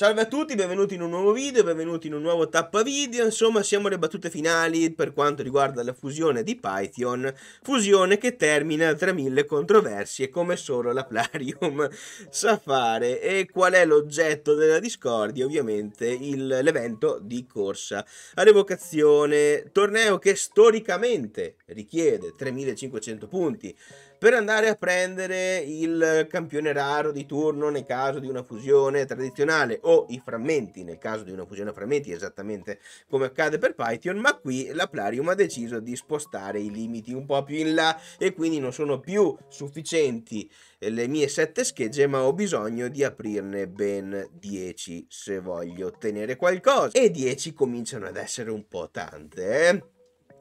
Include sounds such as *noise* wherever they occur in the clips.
Salve a tutti, benvenuti in un nuovo video, benvenuti in un nuovo tappa video, insomma siamo alle battute finali per quanto riguarda la fusione di Python, fusione che termina tra mille controversie come solo la Plarium *laughs* sa fare e qual è l'oggetto della discordia? Ovviamente l'evento di corsa a revocazione, torneo che storicamente richiede 3500 punti per andare a prendere il campione raro di turno nel caso di una fusione tradizionale o i frammenti nel caso di una fusione a frammenti, esattamente come accade per Python, ma qui la Plarium ha deciso di spostare i limiti un po' più in là e quindi non sono più sufficienti eh, le mie sette schegge, ma ho bisogno di aprirne ben 10 se voglio ottenere qualcosa. E 10 cominciano ad essere un po' tante, eh?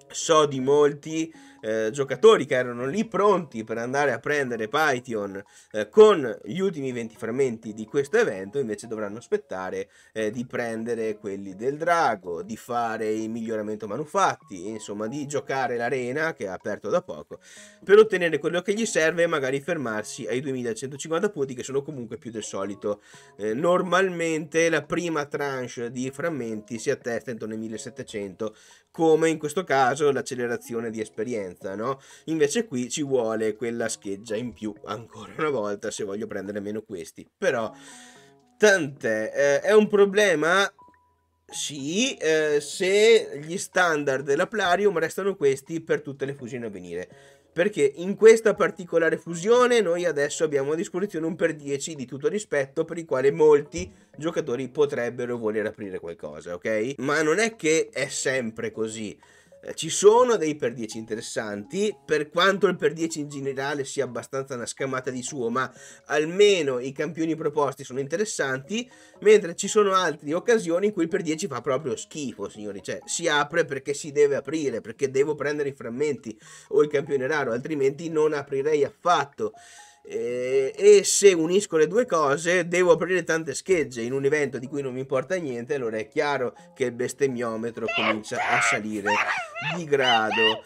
So di molti eh, giocatori che erano lì pronti per andare a prendere Python eh, con gli ultimi 20 frammenti di questo evento, invece dovranno aspettare eh, di prendere quelli del drago, di fare il miglioramento manufatti, insomma di giocare l'arena che è aperto da poco, per ottenere quello che gli serve e magari fermarsi ai 2150 punti che sono comunque più del solito. Eh, normalmente la prima tranche di frammenti si attesta intorno ai 1700, come in questo caso l'accelerazione di esperienza differenza, no? Invece qui ci vuole quella scheggia in più, ancora una volta, se voglio prendere meno questi. Però, tant'è, eh, è un problema... Sì, eh, se gli standard dell'Aplarium restano questi per tutte le fusioni a venire perché in questa particolare fusione noi adesso abbiamo a disposizione un per 10 di tutto rispetto per il quale molti giocatori potrebbero voler aprire qualcosa, ok? Ma non è che è sempre così. Eh, ci sono dei per 10 interessanti, per quanto il per 10 in generale sia abbastanza una scamata di suo, ma almeno i campioni proposti sono interessanti, mentre ci sono altre occasioni in cui il per 10 fa proprio schifo, signori, cioè si apre perché si deve aprire, perché devo prendere i frammenti o il campione raro, altrimenti non aprirei affatto e, eh, e se unisco le due cose devo aprire tante schegge in un evento di cui non mi importa niente allora è chiaro che il bestemmiometro comincia a salire di grado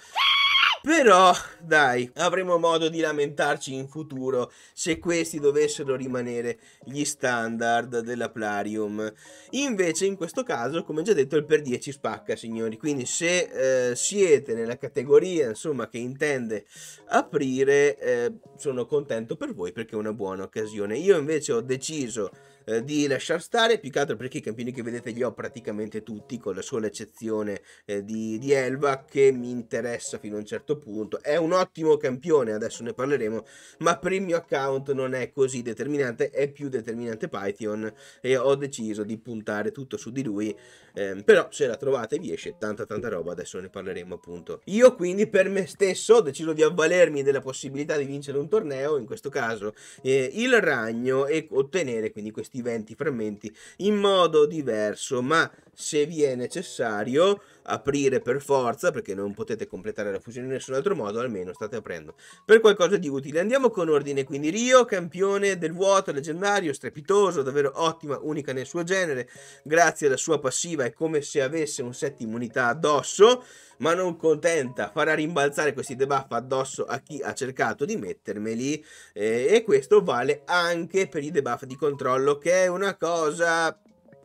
però, dai, avremo modo di lamentarci in futuro se questi dovessero rimanere gli standard della Plarium. Invece, in questo caso, come già detto, il per 10 spacca, signori. Quindi, se eh, siete nella categoria, insomma, che intende aprire, eh, sono contento per voi perché è una buona occasione. Io invece ho deciso eh, di lasciar stare, più che altro perché i campioni che vedete li ho praticamente tutti, con la sola eccezione eh, di, di, Elva che mi interessa fino a un certo punto. È un ottimo campione, adesso ne parleremo, ma per il mio account non è così determinante, è più determinante Python e ho deciso di puntare tutto su di lui, eh, però se la trovate vi esce tanta tanta roba, adesso ne parleremo appunto. Io quindi per me stesso ho deciso di avvalermi della possibilità di vincere un torneo, in questo caso eh, il ragno e ottenere quindi questi questi 20 frammenti in modo diverso, ma se vi è necessario aprire per forza perché non potete completare la fusione in nessun altro modo, almeno state aprendo per qualcosa di utile. Andiamo con ordine, quindi Rio, campione del vuoto, leggendario, strepitoso, davvero ottima, unica nel suo genere, grazie alla sua passiva è come se avesse un set immunità addosso, ma non contenta, farà rimbalzare questi debuff addosso a chi ha cercato di mettermeli eh, e questo vale anche per i debuff di controllo che è una cosa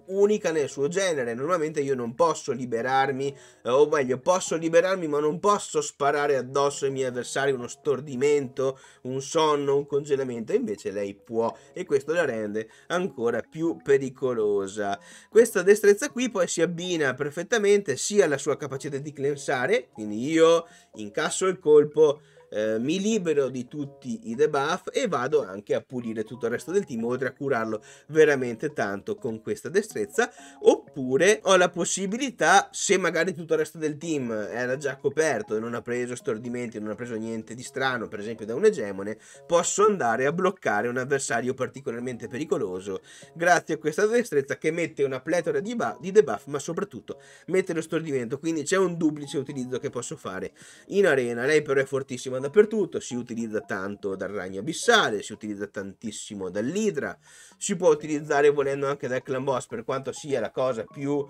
unica nel suo genere. Normalmente io non posso liberarmi, eh, o meglio, posso liberarmi, ma non posso sparare addosso ai miei avversari uno stordimento, un sonno, un congelamento. Invece lei può, e questo la rende ancora più pericolosa. Questa destrezza qui poi si abbina perfettamente sia alla sua capacità di clensare, quindi io incasso il colpo eh, mi libero di tutti i debuff e vado anche a pulire tutto il resto del team oltre a curarlo veramente tanto con questa destrezza oppure ho la possibilità se magari tutto il resto del team era già coperto e non ha preso stordimenti non ha preso niente di strano per esempio da un egemone posso andare a bloccare un avversario particolarmente pericoloso grazie a questa destrezza che mette una pletora di, di debuff ma soprattutto mette lo stordimento quindi c'è un duplice utilizzo che posso fare in arena lei però è fortissima ma dappertutto, si utilizza tanto dal ragno abissale, si utilizza tantissimo dall'idra, si può utilizzare volendo anche dal clan boss per quanto sia la cosa più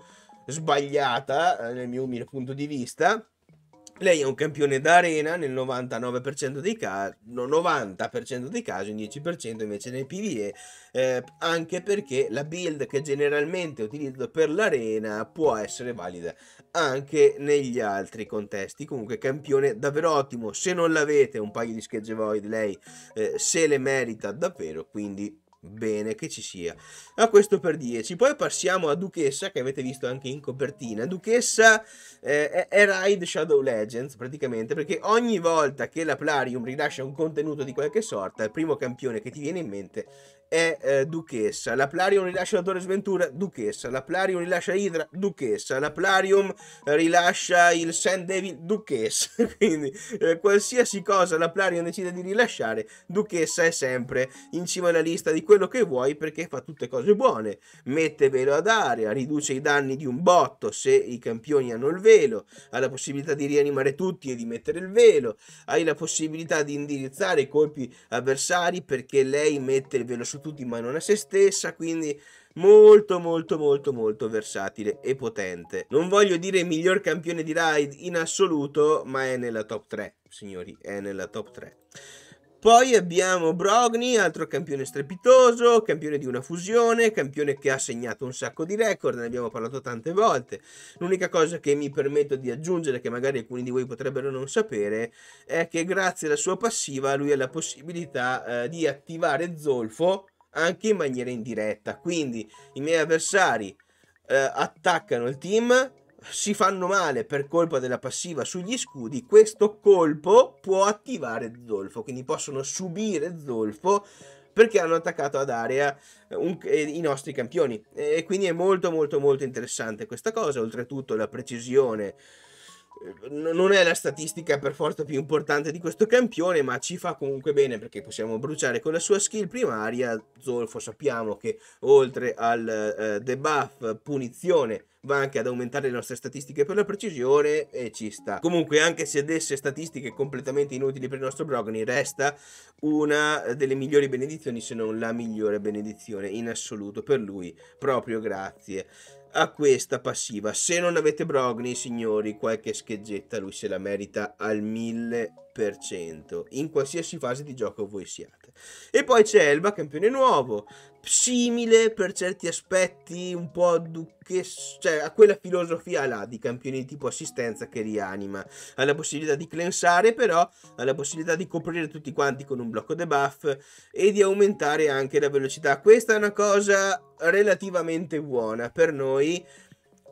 sbagliata eh, nel mio umile punto di vista, lei è un campione d'arena nel 99% dei casi, 90% dei casi, un 10% invece nel PvE, eh, anche perché la build che generalmente utilizzo per l'arena può essere valida anche negli altri contesti. Comunque campione davvero ottimo, se non l'avete un paio di schegge void lei eh, se le merita davvero, quindi bene che ci sia. A questo per 10. Poi passiamo a Duchessa, che avete visto anche in copertina. Duchessa eh, è ride Shadow Legends, praticamente, perché ogni volta che la Plarium rilascia un contenuto di qualche sorta, il primo campione che ti viene in mente è eh, duchessa, la Plarium rilascia la Torres Sventura, duchessa, la Plarium rilascia Hydra, duchessa, la Plarium rilascia il Sand Devil, duchessa, *laughs* quindi eh, qualsiasi cosa la Plarium decide di rilasciare, duchessa è sempre in cima alla lista di quello che vuoi perché fa tutte cose buone, mette velo ad aria, riduce i danni di un botto se i campioni hanno il velo, ha la possibilità di rianimare tutti e di mettere il velo, hai la possibilità di indirizzare i colpi avversari perché lei mette il velo su su tutti ma non a se stessa, quindi molto molto molto molto versatile e potente. Non voglio dire miglior campione di ride in assoluto, ma è nella top 3, signori, è nella top 3. Poi abbiamo Brogni, altro campione strepitoso, campione di una fusione, campione che ha segnato un sacco di record, ne abbiamo parlato tante volte. L'unica cosa che mi permetto di aggiungere, che magari alcuni di voi potrebbero non sapere, è che grazie alla sua passiva lui ha la possibilità eh, di attivare Zolfo anche in maniera indiretta. Quindi i miei avversari eh, attaccano il team, si fanno male per colpa della passiva sugli scudi, questo colpo può attivare Zolfo, quindi possono subire Zolfo perché hanno attaccato ad area eh, un, eh, i nostri campioni e quindi è molto molto molto interessante questa cosa, oltretutto la precisione Ehm, non è la statistica per forza più importante di questo campione, ma ci fa comunque bene perché possiamo bruciare con la sua skill primaria. Zolfo sappiamo che oltre al uh, debuff punizione va anche ad aumentare le nostre statistiche per la precisione e ci sta. Comunque anche se desse statistiche completamente inutili per il nostro Brogni, resta una delle migliori benedizioni se non la migliore benedizione in assoluto per lui, proprio grazie a questa passiva. Se non avete Brogni, signori, qualche scheggetta lui se la merita al mille in qualsiasi fase di gioco voi siate. E poi c'è Elba, campione nuovo, simile per certi aspetti un po' duchess, cioè a quella filosofia là di campioni di tipo assistenza che rianima, ha la possibilità di clensare però, ha la possibilità di coprire tutti quanti con un blocco debuff e di aumentare anche la velocità. Questa è una cosa relativamente buona per noi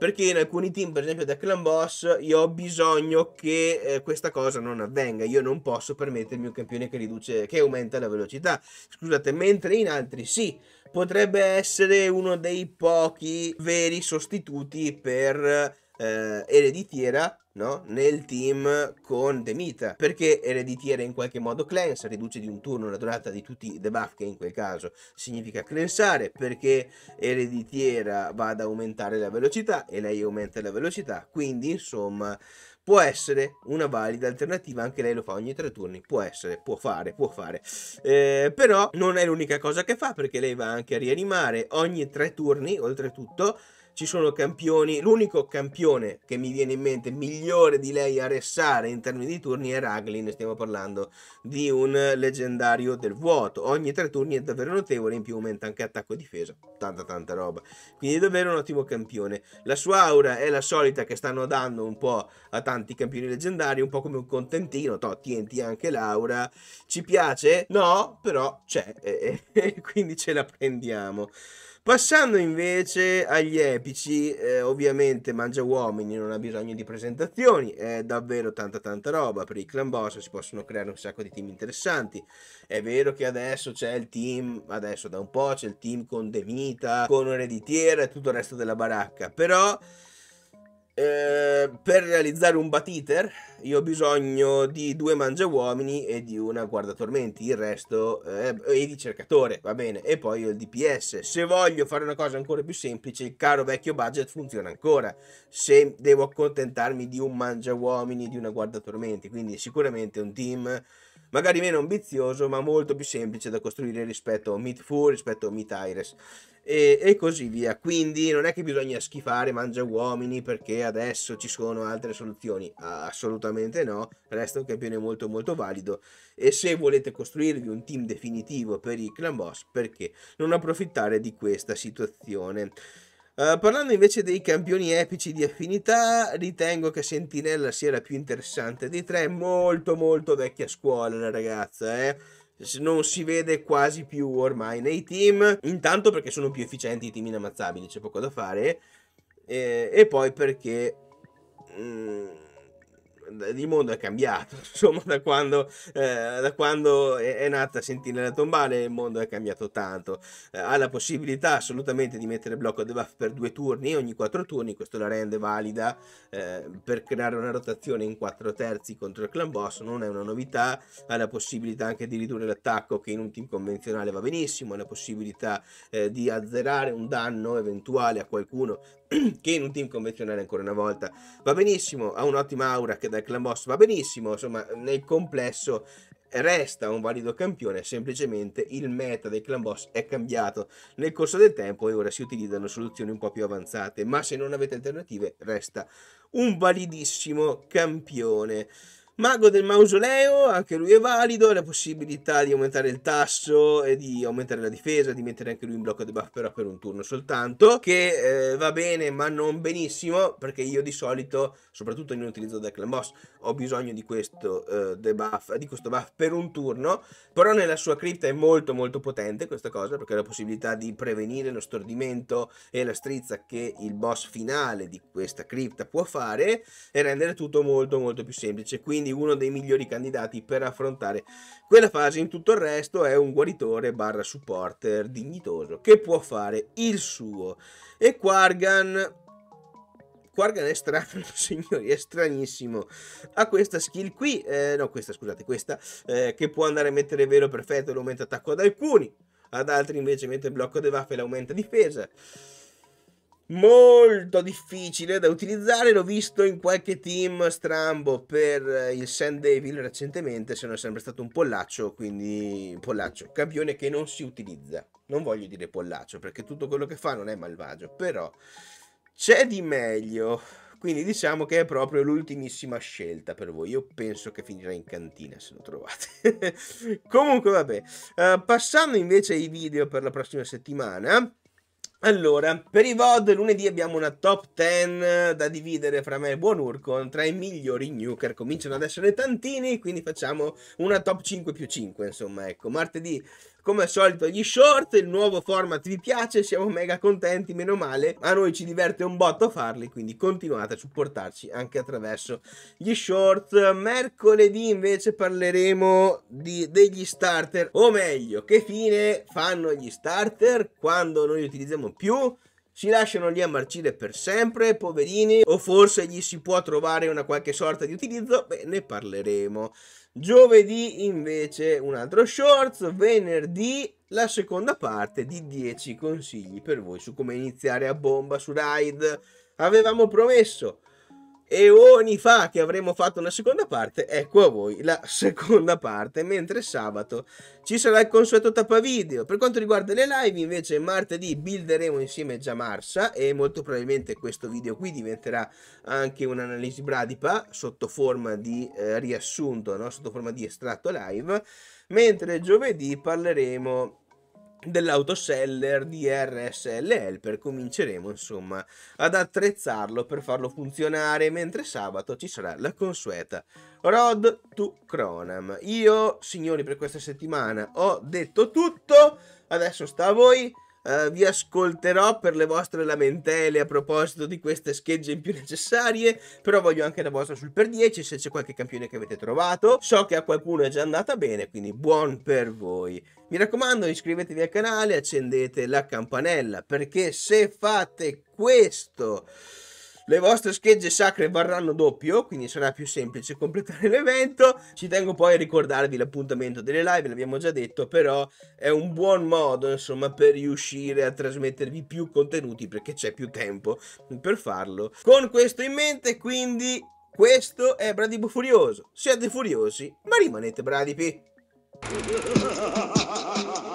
perché in alcuni team, per esempio da Clan Boss, io ho bisogno che eh, questa cosa non avvenga. Io non posso permettermi un campione che riduce, che aumenta la velocità. Scusate, mentre in altri sì potrebbe essere uno dei pochi veri sostituti per eh, ereditiera no? nel team con Demita perché ereditiera in qualche modo cleanse riduce di un turno la durata di tutti i debuff che in quel caso significa cleansare perché ereditiera va ad aumentare la velocità e lei aumenta la velocità quindi insomma può essere una valida alternativa, anche lei lo fa ogni tre turni, può essere, può fare, può fare, eh, però non è l'unica cosa che fa perché lei va anche a rianimare ogni tre turni oltretutto ci sono campioni, l'unico campione che mi viene in mente migliore di lei a ressare in termini di turni è Raglin, stiamo parlando di un leggendario del vuoto, ogni tre turni è davvero notevole, in più aumenta anche attacco e difesa, tanta tanta roba, quindi è davvero un ottimo campione, la sua aura è la solita che stanno dando un po' a tanti campioni leggendari, un po' come un contentino, to, tienti anche l'aura, ci piace? No, però c'è, e, e, *laughs* e quindi ce la prendiamo. Passando invece agli epici, eh, ovviamente Mangia Uomini non ha bisogno di presentazioni, è davvero tanta tanta roba, per i clan boss si possono creare un sacco di team interessanti, è vero che adesso c'è il team, adesso da un po' c'è il team con Demita, con Ereditiera e tutto il resto della baracca, però Ehm, per realizzare un Batiter io ho bisogno di due mangiauomini e di una guardatormenti, il resto eh, e di cercatore, va bene, e poi ho il DPS. Se voglio fare una cosa ancora più semplice, il caro vecchio budget funziona ancora. Se devo accontentarmi di un mangiauomini, di una guardatormenti, quindi sicuramente un team magari meno ambizioso ma molto più semplice da costruire rispetto a Meat 4, rispetto a Meat Iris e, e, così via. Quindi non è che bisogna schifare mangia uomini perché adesso ci sono altre soluzioni, ah, assolutamente no, resta un campione molto molto valido e se volete costruirvi un team definitivo per i clan boss perché non approfittare di questa situazione. Eh, parlando invece dei campioni epici di affinità, ritengo che Sentinella sia la più interessante dei tre, molto molto vecchia scuola la ragazza, eh non si vede quasi più ormai nei team, intanto perché sono più efficienti i team inammazzabili, c'è poco da fare, e, eh, e poi perché... Mm, il mondo è cambiato, *laughs* insomma, da quando, eh, da quando è, nata Sentinella Tombale il mondo è cambiato tanto. Eh, ha la possibilità assolutamente di mettere blocco debuff per due turni, ogni quattro turni, questo la rende valida eh, per creare una rotazione in quattro terzi contro il clan boss, non è una novità, ha la possibilità anche di ridurre l'attacco che in un team convenzionale va benissimo, ha la possibilità eh, di azzerare un danno eventuale a qualcuno *clears throat* che in un team convenzionale ancora una volta va benissimo, ha un'ottima aura che dal clan boss va benissimo, insomma nel complesso resta un valido campione, semplicemente il meta del clan boss è cambiato nel corso del tempo e ora si utilizzano soluzioni un po' più avanzate, ma se non avete alternative resta un validissimo campione. Mago del mausoleo, anche lui è valido, la possibilità di aumentare il tasso e di aumentare la difesa, di mettere anche lui in blocco debuff però per un turno soltanto, che eh, va bene ma non benissimo perché io di solito, soprattutto in un utilizzo del clan boss, ho bisogno di questo eh, debuff, di questo buff per un turno, però nella sua cripta è molto molto potente questa cosa perché ha la possibilità di prevenire lo stordimento e la strizza che il boss finale di questa cripta può fare e rendere tutto molto molto più semplice, quindi quindi uno dei migliori candidati per affrontare quella fase. In tutto il resto è un guaritore barra supporter dignitoso che può fare il suo. E Quargan Quargan è strano, *laughs* signori, è stranissimo. Ha questa skill qui, eh, no questa scusate, questa, eh, che può andare a mettere velo perfetto e lo aumenta attacco ad alcuni, ad altri invece mette blocco dei buff e l'aumenta difesa molto difficile da utilizzare. L'ho visto in qualche team strambo per il Sand Devil recentemente, se non è sempre stato un pollaccio, quindi pollaccio, campione che non si utilizza. Non voglio dire pollaccio perché tutto quello che fa non è malvagio, però c'è di meglio. Quindi diciamo che è proprio l'ultimissima scelta per voi. Io penso che finirà in cantina se lo trovate. *laughs* Comunque vabbè, uh, passando invece ai video per la prossima settimana. Allora, per i VOD lunedì abbiamo una top 10 da dividere fra me e Buon Urcon tra i migliori nuker. Cominciano ad essere tantini, quindi facciamo una top 5 più 5, insomma, ecco. Martedì come al solito gli short, il nuovo format vi piace, siamo mega contenti, meno male, a noi ci diverte un botto a farli, quindi continuate a supportarci anche attraverso gli short. Mercoledì invece parleremo di, degli starter, o meglio, che fine fanno gli starter quando noi li utilizziamo più, si lasciano lì a marcire per sempre, poverini, o forse gli si può trovare una qualche sorta di utilizzo, beh, ne parleremo. Giovedì invece un altro shorts, venerdì la seconda parte di 10 consigli per voi su come iniziare a bomba su Ride. Avevamo promesso eoni fa che avremmo fatto una seconda parte, ecco a voi la *laughs* seconda parte, mentre sabato ci sarà il consueto tappavideo. Per quanto riguarda le live, invece martedì builderemo insieme già Marsa e molto probabilmente questo video qui diventerà anche un'analisi bradipa sotto forma di eh, riassunto, no? sotto forma di estratto live, mentre giovedì parleremo dell'autoseller di RSLL per cominceremo insomma ad attrezzarlo per farlo funzionare mentre sabato ci sarà la consueta Road to Cronam io signori per questa settimana ho detto tutto adesso sta a voi Uh, vi ascolterò per le vostre lamentele a proposito di queste schegge in più necessarie, però voglio anche la vostra sul per 10 se c'è qualche campione che avete trovato. So che a qualcuno è già andata bene, quindi buon per voi. Mi raccomando, iscrivetevi al canale, accendete la campanella, perché se fate questo le vostre schegge sacre varranno doppio, quindi sarà più semplice *laughs* completare l'evento. Ci tengo poi a ricordarvi l'appuntamento delle live, l'abbiamo già detto, però è un buon modo, insomma, per riuscire a trasmettervi più contenuti perché c'è più tempo per farlo. Con questo in mente, quindi, questo è Bradipo Furioso. Siete furiosi, ma rimanete bradipi. *laughs*